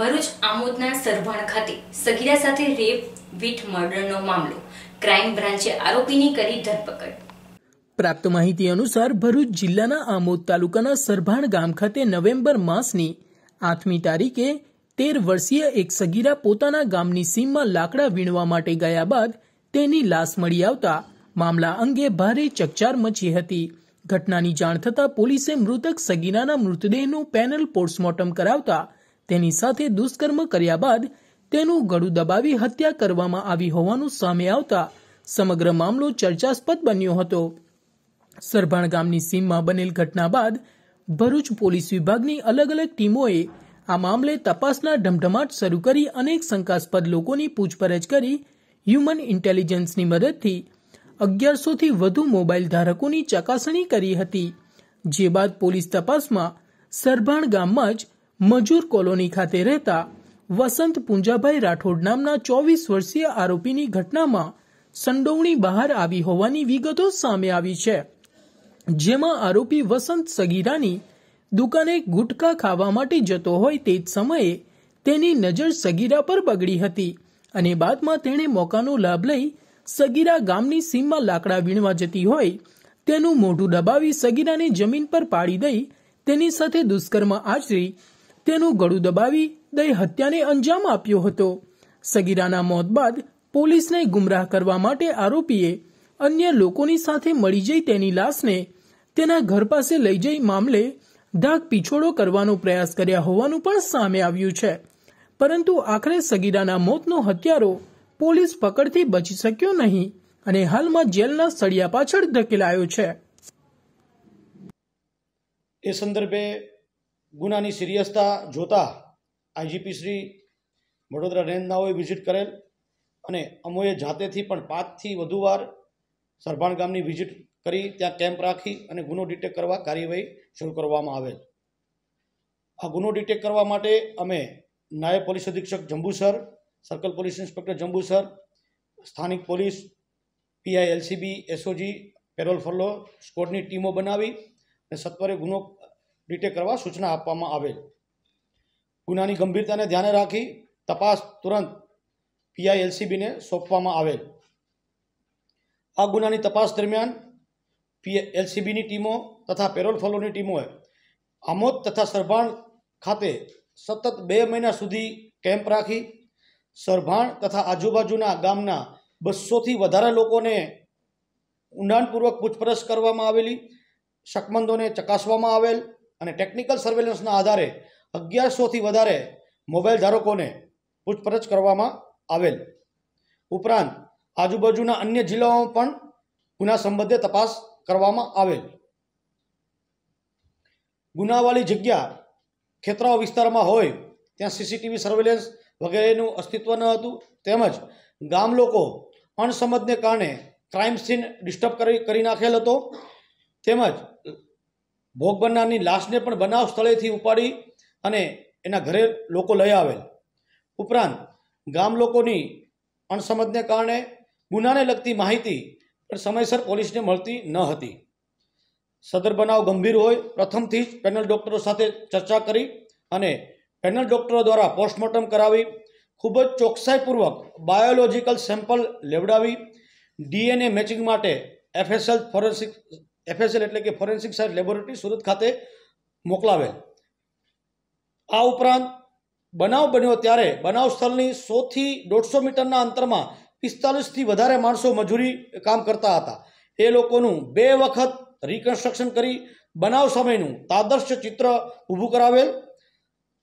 ભરૂચ આમોદના સરભણ ખાતે સગીરા સાથે rape with મર્ડરનો મામલો ક્રાઇમ બ્રાન્ચે આરોપીની કરી ધરપકડ પ્રાપ્ત માહિતી અનુસાર ભરૂચ જિલ્લાના આમોદ તાલુકાના સરભાણ ગામ ખાતે નવેમ્બર માસની આઠમી તારીખે તેર વર્ષીય એક સગીરા પોતાના ગામની સીમમાં લાકડા વીણવા માટે ગયા બાદ તેની લાશ મળી આવતા મામલા અંગે ભારે ચકચાર મચી હતી ઘટનાની જાણ થતાં પોલીસે મૃતક સગીરાના મૃતદેહનું પેનલ પોસ્ટમોર્ટમ કરાવતા તેની સાથે દુષ્કર્મ કર્યા બાદ તેનું ગળું દબાવી હત્યા કરવામાં આવી હોવાનું સામે આવતા સમગ્ર મામલો ચર્ચાસ્પદ બન્યો હતો સરભાણ ગામની સીમમાં બનેલ ઘટના બાદ ભરૂચ પોલીસ વિભાગની અલગ અલગ ટીમોએ આ મામલે તપાસના ઢમઢમાટ શરૂ કરી અનેક શંકાસ્પદ લોકોની પૂછપરછ કરી હ્યુમન ઇન્ટેલિજન્સની મદદથી અગિયારસોથી વધુ મોબાઈલ ધારકોની ચકાસણી કરી હતી જે બાદ પોલીસ તપાસમાં સરભાણ ગામમાં જ મજૂર કોલોની ખાતે રહેતા વસંત પૂંજાભાઈ રાઠોડ નામના ચોવીસ વર્ષીય આરોપીની ઘટનામાં સંડોવણી બહાર આવી હોવાની વિગતો સામે આવી છે જેમાં આરોપી વસંત સગીરાની દુકાને ગુટખા ખાવા માટે જતો હોય તે જ સમયે તેની નજર સગીરા પર બગડી હતી અને બાદમાં તેણે મોકાનો લાભ લઈ સગીરા ગામની સીમમાં લાકડા વીણવા જતી હોય તેનું મોઢું દબાવી સગીરાને જમીન પર પાડી દઈ તેની સાથે દુષ્કર્મ આચરી તેનું ગળું દબાવી દઈ હત્યાને અંજામ આપ્યો હતો સગીરાના મોત બાદ પોલીસને ગુમરાહ કરવા માટે આરોપીએ અન્ય લોકોની સાથે મળી જઈ તેની લાશને તેના ઘર પાસે લઈ જઈ મામલે ધાક પીછોડો કરવાનો પ્રયાસ કર્યા હોવાનું પણ સામે આવ્યું છે પરંતુ આખરે સગીરાના મોતનો હત્યારો પોલીસ પકડથી બચી શક્યો નહીં અને હાલમાં જેલના સળિયા પાછળ ધકેલાયો છે એ સંદર્ભે ગુનાની સિરિયસતા જોતા IGP Shri Vadodara range visit કરેલ અને અમોએ જાતેથી પણ પાંચથી વધુ વાર સરભાણ ગામની વિઝિટ કરી ત્યાં કેમ્પ રાખી અને ગુનો ડિટેક કરવા કાર્યવાહી શરૂ કરવામાં આવેલ આ ગુનો ડિટેક કરવા માટે અમે નાયબ પોલીસ અધિક્ષક Jambusar circle police inspector Jambusar સ્થાનિક police PI LCB SOG parole furlough સ્કોડની ટીમો બનાવી અને સત્વરે ગુનો ડિટેક કરવા સૂચના આપવામાં આવેલ ગુનાની ગંભીરતાને ધ્યાને રાખી તપાસ તુરંત પીઆઈ એલસીબીને સોંપવામાં આવેલ આ ગુનાની તપાસ દરમિયાન પી એલસીબીની ટીમો તથા પેરોલ ફોલોની ટીમોએ આમોદ તથા સરભાણ ખાતે સતત બે મહિના સુધી કેમ્પ રાખી સરભાણ તથા આજુબાજુના ગામના બસોથી વધારે લોકોને ઊંડાણપૂર્વક પૂછપરછ કરવામાં આવેલી શકમંદોને ચકાસવામાં આવેલ અને ટેકનિકલ સર્વેલન્સના આધારે અગિયારસોથી વધારે મોબાઈલ ધારકોને પૂછપરછ કરવામાં આવેલ ઉપરાંત આજુબાજુના અન્ય જિલ્લાઓમાં પણ ગુના સંબંધે તપાસ કરવામાં આવેલ ગુનાવાળી જગ્યા ખેતરાઓ વિસ્તારમાં હોય ત્યાં સીસીટીવી સર્વેલન્સ વગેરેનું અસ્તિત્વ ન હતું તેમજ ગામ લોકો અણસમજને કારણે ક્રાઇમ સીન ડિસ્ટર્બ કરી કરી નાખેલ હતો તેમજ ભોગ બનનારની લાશને પણ બનાવ સ્થળેથી ઉપાડી અને એના ઘરે લોકો લઈ આવેલ ઉપરાંત ગામ લોકોની અણસમજને કારણે ગુનાને લગતી માહિતી પણ સમયસર પોલીસને મળતી ન હતી સદર બનાવ ગંભીર હોય પ્રથમથી જ પેનલ ડૉક્ટરો સાથે ચર્ચા કરી અને પેનલ ડૉક્ટરો દ્વારા પોસ્ટમોર્ટમ કરાવી ખૂબ જ ચોકસાઈપૂર્વક બાયોલોજીકલ સેમ્પલ લેવડાવી ડીએનએ મેચિંગ માટે એફએસએલ ફોરેન્સિક એફએસએલ એટલે કે ફોરેન્સિક સાયન્સ લેબોરેટરી સુરત ખાતે મોકલાવેલ આ ઉપરાંત બનાવ બન્યો ત્યારે બનાવ સ્થળની સોથી દોઢસો મીટરના અંતરમાં પિસ્તાલીસથી વધારે માણસો મજૂરી કામ કરતા હતા એ લોકોનું બે વખત રિકન્સ્ટ્રક્શન કરી બનાવ સમયનું તાદર્શ ચિત્ર ઊભું કરાવેલ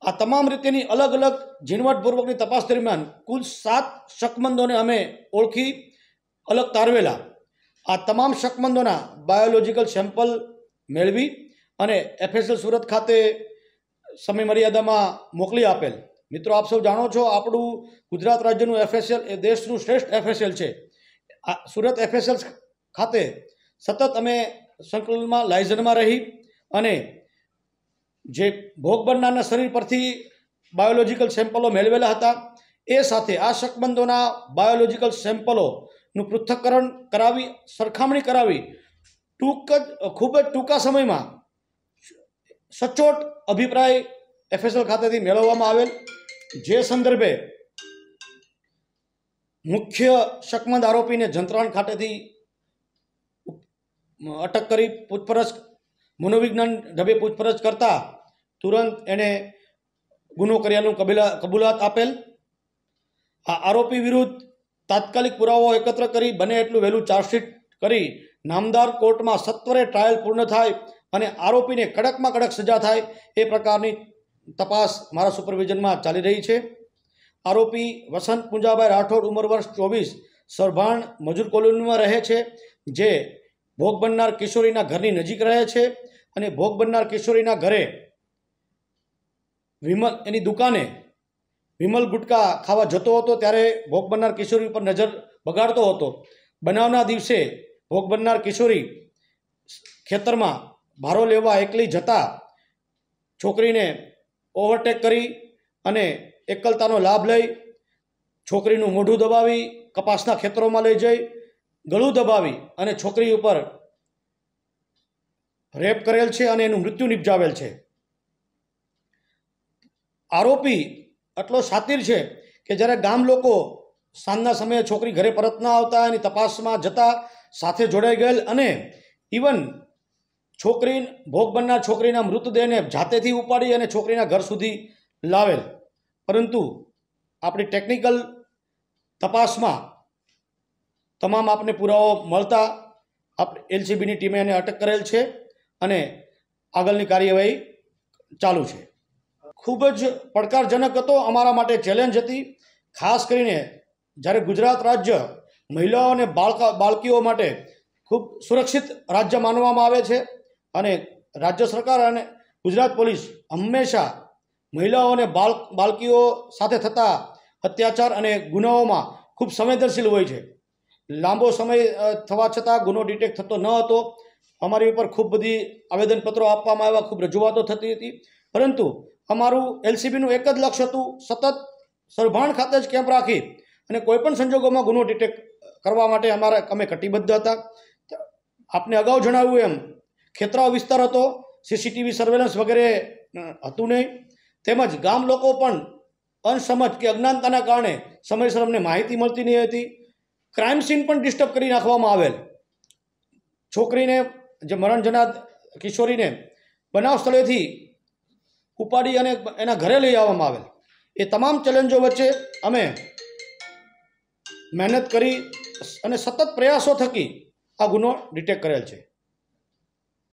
આ તમામ રીતેની અલગ અલગ ઝીણવટપૂર્વકની તપાસ દરમિયાન કુલ સાત શકમંદોને અમે ઓળખી અલગ તારવેલા આ તમામ શકમંદોના બાયોલોજીકલ સેમ્પલ મેળવી અને એફએસએલ સુરત ખાતે સમય મર્યાદામાં મોકલી આપેલ મિત્રો આપ સૌ જાણો છો આપણું ગુજરાત રાજ્યનું એફએસએલ એ દેશનું શ્રેષ્ઠ એફએસએલ છે આ સુરત એફએસએલ ખાતે સતત અમે સંકલનમાં લાયઝનમાં રહી અને જે ભોગ બનનારના શરીર પરથી બાયોલોજિકલ સેમ્પલો મેળવેલા હતા એ સાથે આ શકમંદોના બાયોલોજિકલ સેમ્પલો નું પૃથ્થકરણ કરાવી સરખામણી કરાવી ટૂંક જ ખૂબ જ ટૂંકા સમયમાં સચોટ અભિપ્રાય એફએસએલ ખાતેથી મેળવવામાં આવેલ જે સંદર્ભે મુખ્ય શકમંદ આરોપીને જંત્રાણ ખાતેથી અટક કરી પૂછપરછ મનોવિજ્ઞાન ઢબે પૂછપરછ કરતા તુરંત એણે ગુનો કર્યાનું કબીલા કબૂલાત આપેલ આ આરોપી વિરુદ્ધ તાત્કાલિક પુરાવો એકત્ર કરી બને એટલું વહેલું ચાર્જશીટ કરી નામદાર કોર્ટમાં સત્વરે ટ્રાયલ પૂર્ણ થાય અને આરોપીને કડકમાં કડક સજા થાય એ પ્રકારની તપાસ મારા સુપરવિઝનમાં ચાલી રહી છે આરોપી વસંત પૂંજાભાઈ રાઠોડ ઉંમર વર્ષ ચોવીસ સરભાણ મજૂર કોલોનીમાં રહે છે જે ભોગ બનનાર કિશોરીના ઘરની નજીક રહે છે અને ભોગ બનનાર કિશોરીના ઘરે વિમલ એની દુકાને વિમલ ગુટકા ખાવા જતો હતો ત્યારે ભોગ બનનાર કિશોરી ઉપર નજર બગાડતો હતો બનાવના દિવસે ભોગ બનનાર કિશોરી ખેતરમાં ભારો લેવા એકલી જતા છોકરીને ઓવરટેક કરી અને એકલતાનો લાભ લઈ છોકરીનું મોઢું દબાવી કપાસના ખેતરોમાં લઈ જઈ ગળું દબાવી અને છોકરી ઉપર રેપ કરેલ છે અને એનું મૃત્યુ નિપજાવેલ છે આરોપી એટલો સાતિર છે કે જ્યારે ગામ લોકો સાંજના સમયે છોકરી ઘરે પરત ન આવતા એની તપાસમાં જતા સાથે જોડાઈ ગયેલ અને ઇવન છોકરી ભોગ બનનાર છોકરીના મૃતદેહને જાતેથી ઉપાડી અને છોકરીના ઘર સુધી લાવેલ પરંતુ આપણી ટેકનિકલ તપાસમાં તમામ આપને પુરાવો મળતા આપ એલસીબીની ટીમે એને અટક કરેલ છે અને આગળની કાર્યવાહી ચાલુ છે ખૂબ જ પડકારજનક હતો અમારા માટે ચેલેન્જ હતી ખાસ કરીને જ્યારે ગુજરાત રાજ્ય મહિલાઓ અને બાળકીઓ માટે ખૂબ સુરક્ષિત રાજ્ય માનવામાં આવે છે અને રાજ્ય સરકાર અને ગુજરાત પોલીસ હંમેશા મહિલાઓ અને બાળ બાળકીઓ સાથે થતા અત્યાચાર અને ગુનાઓમાં ખૂબ સંવેદનશીલ હોય છે લાંબો સમય થવા છતાં ગુનો ડિટેક્ટ થતો ન હતો અમારી ઉપર ખૂબ બધી આવેદનપત્રો આપવામાં આવ્યા ખૂબ રજૂઆતો થતી હતી પરંતુ અમારું એલસીબીનું એક જ લક્ષ્ય હતું સતત સરભાણ ખાતે જ કેમ્પ રાખી અને કોઈપણ સંજોગોમાં ગુનો ડિટેક્ટ કરવા માટે અમારા અમે કટિબદ્ધ હતા આપને અગાઉ જણાવ્યું એમ ખેતરાઓ વિસ્તાર હતો સીસીટીવી સર્વેલન્સ વગેરે હતું નહીં તેમજ ગામ લોકો પણ અનસમજ કે અજ્ઞાનતાના કારણે સમયસર અમને માહિતી મળતી નહીં હતી ક્રાઇમ સીન પણ ડિસ્ટર્બ કરી નાખવામાં આવેલ છોકરીને જે મરણ જનાર કિશોરીને બનાવ સ્થળેથી ઉપાડી અને એના ઘરે લઈ આવવામાં આવેલ એ તમામ ચેલેન્જો વચ્ચે અમે મહેનત કરી અને સતત પ્રયાસો થકી આ ગુનો ડિટેક્ટ કરેલ છે